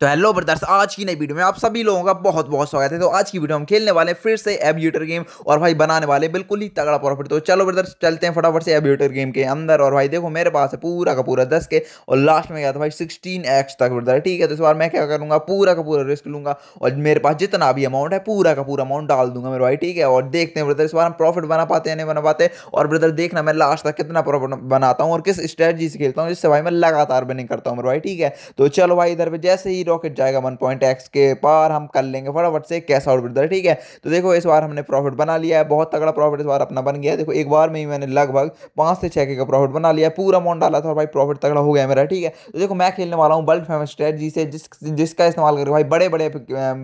तो hello brothers आज की नई वीडियो में आप सभी लोगों का बहुत बहुत स्वागत है तो आज की वीडियो हम खेलने वाले हैं फिर से एब्यूटर गेम और भाई बनाने वाले बिल्कुल ही तगड़ा प्रॉफिट तो चलो ब्रदर्स चलते हैं फटाफट से एब्यूटर गेम के अंदर और भाई देखो मेरे पास है पूरा का पूरा दस के और लास्ट में गया था भाई सिक्सटीन एक्स तक ब्रदर ठीक है तो इस बार मैं क्या करूँगा पूरा का पूरा रिस्क लूँगा और मेरे पास जितना भी अमाउंट है पूरा का पूरा अमाउंट डाल दूंगा मेरे भाई ठीक है और देखते हैं ब्रदर इस बार हम प्रॉफिट बना पाते हैं नहीं बना पाते और ब्रदर देखना मैं लास्ट तक कितना प्रॉफिट बनाता हूँ और किस स्ट्रेटजी से खेलता हूँ जिससे भाई मैं लगातार बनिंग करता हूँ मेरे भाई ठीक है तो चलो भाई इधर पर जैसे ही रॉकेट जाएगा वन पॉइंट एक्स के पार हम कर लेंगे फटाफट से कैश आउट ब्रदर ठीक है तो देखो इस बार हमने प्रॉफिट बना लिया है बहुत तगड़ा प्रॉफिट इस बार अपना बन गया है देखो एक बार में ही मैंने लगभग पाँच से छः के का प्रॉफिट बना लिया पूरा अमाउंट डाला था और भाई प्रॉफिट तगड़ा हो गया मेरा ठीक है तो देखो मैं खेलने वाला हूँ बल्ड फेमस स्ट्रेटजी से जिस जिसका इस्तेमाल करके भाई बड़े बड़े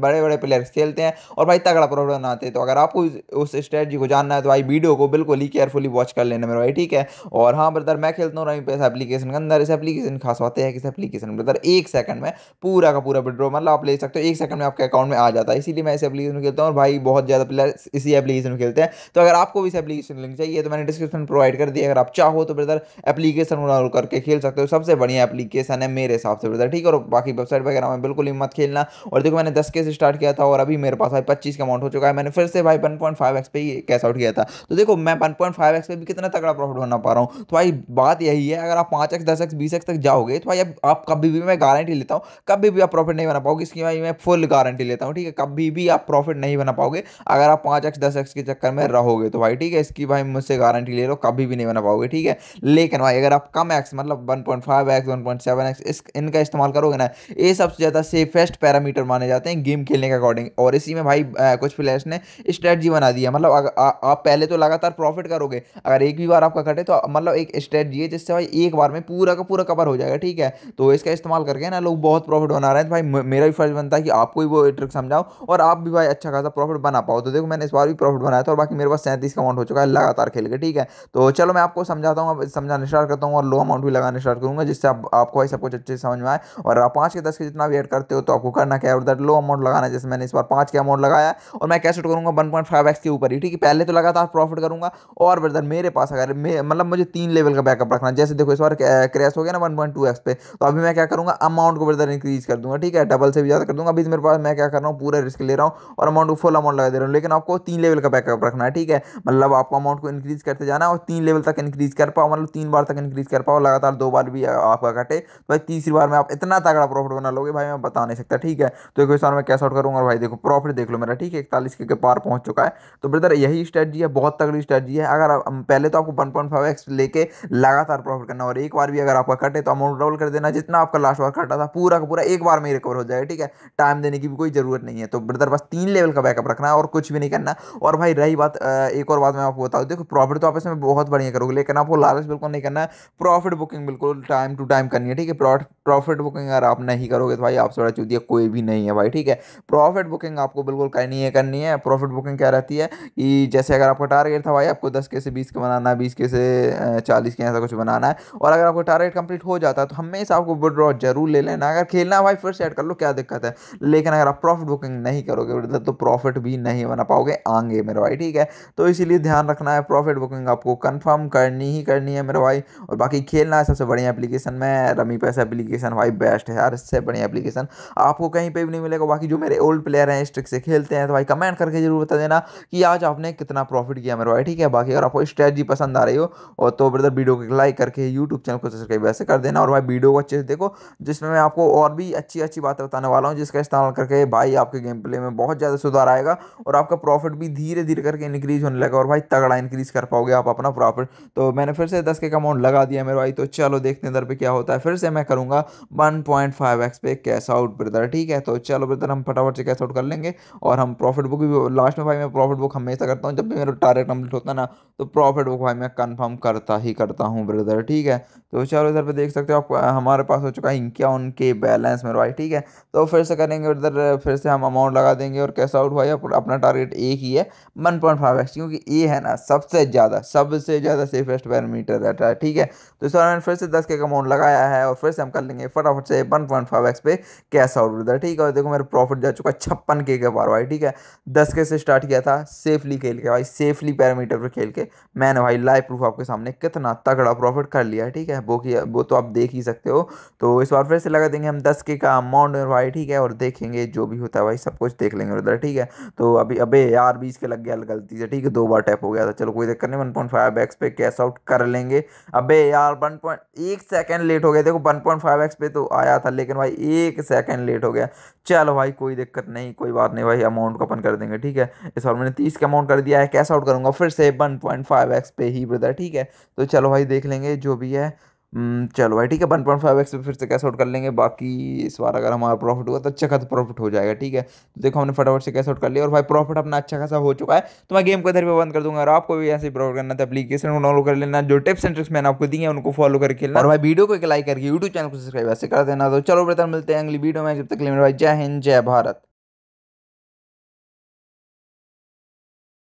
बड़े बड़े प्लेयर्स खेलते हैं और भाई तगड़ा प्रॉफिट बनाते हैं तो अगर आपको उस स्ट्रेटजी को जानना है तो भाई वीडियो को बिल्कुल ही केयरफुली वॉच कर लेना मेरा भाई ठीक है और हाँ ब्रदर मैं खेलता हूँ रही इस एप्लीकेशन के अंदर इस एप्लीकेशन खास होते हैं कि इस एप्लीकेशन ब्रदर एक सेकंड में पूरा पूरा का पूरा विड्रो मतलब आप ले सकते हो एक सेकंड में आपके अकाउंट में आ जाता है इसीलिए मैं इस एप्लीकेशन खेलता हूँ और भाई बहुत ज़्यादा प्लेयर इसी एप्लीकेशन में खेलते हैं तो अगर आपको भी इस एप्लीकेशन लिंक चाहिए तो मैंने डिस्क्रिप्शन प्रोवाइड कर दिया अगर आप चाहो तो ब्रदर एप्लीकेशन डाउनलोड करके खेल सकते हो सबसे बढ़िया एप्लीकेशन है मेरे हिसाब से ब्रदर ठीक है और बाकी वेबसाइट वगैरह में बिल्कुल ही मत खेलना और देखो मैंने दस के से स्टार्ट किया था और अभी मेरे पास भाई पच्चीस का अमाउंट हो चुका है मैंने फिर से भाई वन पॉइंट फाइव एक्स पे ही कैश आउट किया था तो देखो मैं वन पॉइंट फाइव एक्स पे भी कितना तगड़ा प्रॉफिट बना पा रहा हूँ तो भाई बात यही है अगर आप पाँच एक्स दस एक्स बीस एक्स तक जाओगे तो भाई आप कभी भी मैं गारंटी लेता हूँ कभी भी आप प्रॉफिट नहीं बना पाओगे इसकी मैं मैं फुल गारंटी लेता हूँ ठीक है कभी भी आप प्रॉफिट नहीं बना पाओगे अगर आप पाँच एक्स दस एक्स के चक्कर में रहोगे तो भाई ठीक है इसकी भाई मुझसे गारंटी ले लो कभी भी नहीं बना पाओगे ठीक है लेकिन भाई अगर आप कम एक्स मतलब one point five X one point seven X इस इनका इस्तेमाल करोगे ना ये सबसे ज़्यादा सेफेस्ट पैरामीटर माने जाते हैं गेम खेलने के अकॉर्डिंग और इसी में भाई कुछ प्लेयर्स ने स्ट्रेटजी बना दी है मतलब आप पहले तो लगातार प्रॉफिट करोगे अगर एक भी बार आपका कटे तो मतलब एक स्ट्रेटजी है जिससे भाई एक बार में पूरा का पूरा कवर हो जाएगा ठीक है तो इसका इस्तेमाल करके ना लोग बहुत प्रॉफिट बना रहे हैं तो भाई मेरा भी फर्ज बनता है कि आपको भी वो ट्रिक समझाओ और आप भी भाई अच्छा खासा प्रॉफिट बना पाओ तो देखो मैंने इस बार भी प्रॉफिट बनाया था और बाकी मेरे पास सैंतीस का अमाउंट हो चुका है लगातार खेल के ठीक है तो चलो मैं आपको समझाता हूँ समझाने स्टार्ट करता हूँ और लो अमाउंट भी लगाने स्टार्ट करूँगा जिससे आप, आपको भाई सब कुछ अच्छे समझ में आए और आप पाँच के दस के जितना भी एड करते हो तो आपको करना क्या है उधर लो अमाउंट लगाना जैसे मैंने इस बार पाँच के अमाउंट लगाया और मैं कैसे करूँगा वन पॉइंट फाइव एक्स के ऊपर ही ठीक है पहले तो लगातार प्रॉफिट करूँगा और ब्रदर मेरे पास अगर मतलब मुझे तीन लेवल का बैकअप रखना जैसे देखो इस बार क्रैश हो गया ना वन पॉइंट टू एक्स पे तो अभी मैं क्या करूँगा अमाउंट को ब्रदर इंक्रीज कर दूंगा ठीक है डबल से भी ज़्यादा कर दूंगा अभी मेरे पास मैं क्या कर रहा हूँ पूरा रिस्क ले रहा हूँ और अमाउंट को फुल अमाउंट लगा दे रहा हूँ लेकिन आपको तीन लेवल का बैकअप रखना है ठीक है मतलब आपको अमाउंट को इंक्रीज करते जाना और तीन लेवल तक इंक्रीज कर पाओ मतलब तीन बार तक इंक्रीज कर पाओ लगातार दो बार भी आपका कटे तो भाई तीसरी बार में आप इतना तगड़ा प्रॉफिट बना लोगे भाई मैं बता नहीं सकता ठीक है तो एक बार मैं कैश आउट करूँगा भाई देखो प्रॉफिट देख लो मेरा ठीक है इकतालीस के पार पहुँच चुका है तो ब्रदर यही स्ट्रेटजी है बहुत तगड़ी स्ट्रेटजी है अगर पहले तो आपको वन पॉइंट लेके लगातार प्रॉफिट करना और एक बार भी अगर आपका कटे तो अमाउंट डबल कर देना जितना आपका लास्ट बार कटा था पूरा का पूरा एक बार आवर में ही रिकवर हो जाएगा ठीक है टाइम देने की भी कोई ज़रूरत नहीं है तो ब्रदर बस तीन लेवल का बैकअप रखना है और कुछ भी नहीं करना और भाई रही बात एक और बात मैं आपको बताऊँ देखो प्रॉफिट तो आप इसमें बहुत बढ़िया करोगे लेकिन आपको लालच बिल्कुल नहीं करना है प्रॉफिट बुकिंग बिल्कुल टाइम टू टाइम करनी है ठीक है प्रॉफिट बुकिंग अगर आप नहीं करोगे तो भाई आप थोड़ा चूतिया कोई भी नहीं है भाई ठीक है प्रॉफिट बुकिंग आपको बिल्कुल करनी है करनी है प्रॉफिट बुकिंग क्या रहती है कि जैसे अगर आपका टारगेट था भाई आपको दस के से बीस के बनाना है बीस के से चालीस के ऐसा कुछ बनाना है और अगर आपको टारगेट कंप्लीट हो जाता है तो हमेशा आपको विड्रॉ जरूर ले लेना अगर खेलना भाई फाइव परसेंट ऐड कर लो क्या दिक्कत है लेकिन अगर आप प्रॉफिट बुकिंग नहीं करोगे मतलब तो प्रॉफिट भी नहीं बना पाओगे आगे मेरे भाई ठीक है तो इसीलिए ध्यान रखना है प्रॉफिट बुकिंग आपको कन्फर्म करनी ही करनी है मेरे भाई और बाकी खेलना है सबसे बढ़िया एप्लीकेशन में रमी पैसा एप्लीकेशन भाई बेस्ट है यार इससे बढ़िया एप्लीकेशन आपको कहीं पर भी नहीं मिलेगा बाकी जो मेरे ओल्ड प्लेयर हैं स्ट्रिक से खेलते हैं तो भाई कमेंट करके जरूर बता देना कि आज आपने कितना प्रॉफिट किया मेरे भाई ठीक है बाकी अगर आपको स्ट्रेटजी पसंद आ रही हो और तो ब्रदर वीडियो को लाइक करके यूट्यूब चैनल को सब्सक्राइब वैसे कर देना और भाई वीडियो को अच्छे से देखो जिसमें मैं आपको और भी अच्छी अच्छी बातें बताने वाला हूँ जिसका इस्तेमाल करके भाई आपके गेम प्ले में बहुत ज़्यादा सुधार आएगा और आपका प्रॉफिट भी धीरे धीरे करके इंक्रीज होने लगा और भाई तगड़ा इंक्रीज कर पाओगे आप अपना प्रॉफिट तो मैंने फिर से दस के अमाउंट लगा दिया मेरे भाई तो चलो देखते हैं इधर पर क्या होता है फिर से मैं करूँगा वन पॉइंट फाइव एक्स पे कैश आउट ब्रदर ठीक है तो चलो ब्रदर हम फटाफट से कैश आउट कर लेंगे और हम प्रॉफिट बुक भी लास्ट में भाई मैं प्रॉफिट बुक हमेशा करता हूँ जब भी मेरा टारगेट कम्प्लीट होता है ना तो प्रॉफिट बुक भाई मैं कन्फर्म करता ही करता हूँ ब्रदर ठीक है तो चलो इधर पर देख सकते हो आप हमारे पास हो चुका है इक्यावन उनके बैलेंस में और वाई ठीक है तो फिर से करेंगे उधर फिर से हम अमाउंट लगा देंगे और कैसा आउट हुआ या अपना टारगेट एक ही है वन पॉइंट फाइव एक्स क्योंकि ए है ना सबसे ज़्यादा सबसे ज़्यादा सेफेस्ट पैरामीटर रहता है ठीक है तो इस बार मैंने फिर से दस के अमाउंट लगाया है और फिर से हम कर लेंगे फटाफट से वन पॉइंट फाइव एक्स पे कैश आउट उधर ठीक है और देखो मेरा प्रॉफिट जा चुका है छप्पन के के बार भाई ठीक है दस के से स्टार्ट किया था सेफली खेल के भाई सेफली पैरामीटर पर खेल के मैंने भाई लाइव प्रूफ आपके सामने कितना तगड़ा प्रॉफिट कर लिया ठीक है वो किया वो तो आप देख ही सकते हो तो इस बार फिर से लगा देंगे हम दस के का अमाउंट में भाई ठीक है और देखेंगे जो भी होता है भाई सब कुछ देख लेंगे उधर ठीक है तो अभी अबे यार बीस के लग गया गलती से ठीक है दो बार टैप हो गया था चलो कोई दिक्कत नहीं वन पॉइंट फाइव एक्स पे कैश आउट कर लेंगे अबे यार वन पॉइंट एक सेकेंड लेट हो गया देखो वन पॉइंट फाइव एक्स पे तो आया था लेकिन भाई एक सेकेंड लेट हो गया चलो भाई कोई दिक्कत नहीं कोई बात नहीं भाई अमाउंट को अपन कर देंगे ठीक है इस बार मैंने तीस का अमाउंट कर दिया है कैश आउट करूंगा फिर से वन पॉइंट फाइव एक्स पे ही ब्रदर ठीक है तो चलो भाई देख लेंगे जो भी है हम्म, चलो भाई ठीक है वन पॉइंट फाइव एक्स फिर से कैसे आउट कर लेंगे बाकी इस बार अगर हमारा प्रॉफिट हुआ तो अच्छा खासा प्रॉफिट हो जाएगा ठीक है तो देखो हमने फटाफट से कैसे आउट कर लिया और भाई प्रॉफिट अपना अच्छा खासा हो चुका है तो मैं गेम को इधर भी बंद कर दूंगा और आपको भी ऐसे ही प्रॉफिट करना था अपलीकेशन तो को डाउनलोड कर लेना जो टिप्स एंड ट्रिक्स मैंने आपको दी है उनको फॉलो करके खेलना और भाई वीडियो को एक लाइक करके यूट्यूब चैनल को सब्सक्राइब ऐसे कर देना तो चलो बेहतर मिलते हैं अगली वीडियो में जब तक लिमिट भाई जय हिंद जय भारत